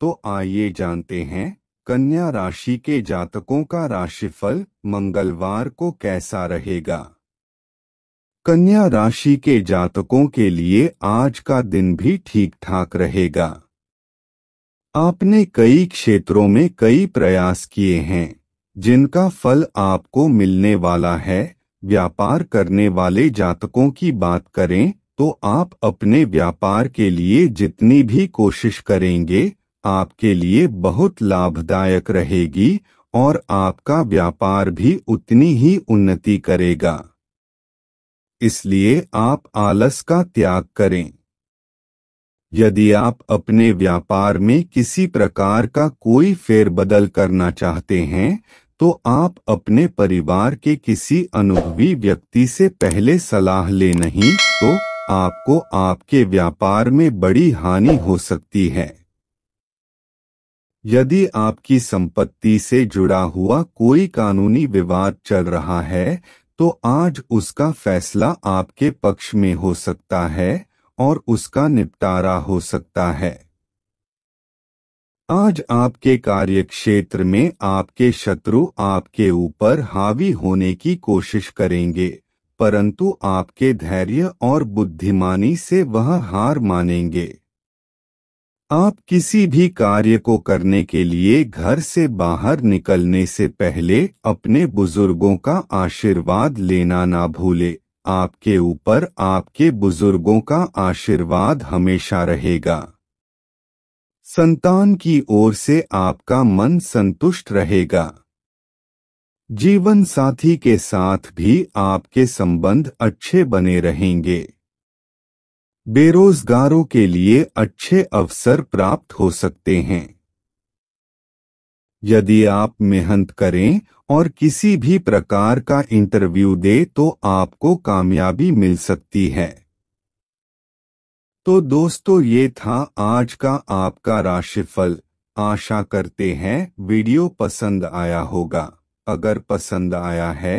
तो आइए जानते हैं कन्या राशि के जातकों का राशिफल मंगलवार को कैसा रहेगा कन्या राशि के जातकों के लिए आज का दिन भी ठीक ठाक रहेगा आपने कई क्षेत्रों में कई प्रयास किए हैं जिनका फल आपको मिलने वाला है व्यापार करने वाले जातकों की बात करें तो आप अपने व्यापार के लिए जितनी भी कोशिश करेंगे आपके लिए बहुत लाभदायक रहेगी और आपका व्यापार भी उतनी ही उन्नति करेगा इसलिए आप आलस का त्याग करें यदि आप अपने व्यापार में किसी प्रकार का कोई फेरबदल करना चाहते हैं तो आप अपने परिवार के किसी अनुभवी व्यक्ति से पहले सलाह ले नहीं तो आपको आपके व्यापार में बड़ी हानि हो सकती है यदि आपकी संपत्ति से जुड़ा हुआ कोई कानूनी विवाद चल रहा है तो आज उसका फैसला आपके पक्ष में हो सकता है और उसका निपटारा हो सकता है आज आपके कार्यक्षेत्र में आपके शत्रु आपके ऊपर हावी होने की कोशिश करेंगे परंतु आपके धैर्य और बुद्धिमानी से वह हार मानेंगे आप किसी भी कार्य को करने के लिए घर से बाहर निकलने से पहले अपने बुजुर्गों का आशीर्वाद लेना ना भूले आपके ऊपर आपके बुजुर्गों का आशीर्वाद हमेशा रहेगा संतान की ओर से आपका मन संतुष्ट रहेगा जीवन साथी के साथ भी आपके संबंध अच्छे बने रहेंगे बेरोजगारों के लिए अच्छे अवसर प्राप्त हो सकते हैं यदि आप मेहनत करें और किसी भी प्रकार का इंटरव्यू दे तो आपको कामयाबी मिल सकती है तो दोस्तों ये था आज का आपका राशिफल आशा करते हैं वीडियो पसंद आया होगा अगर पसंद आया है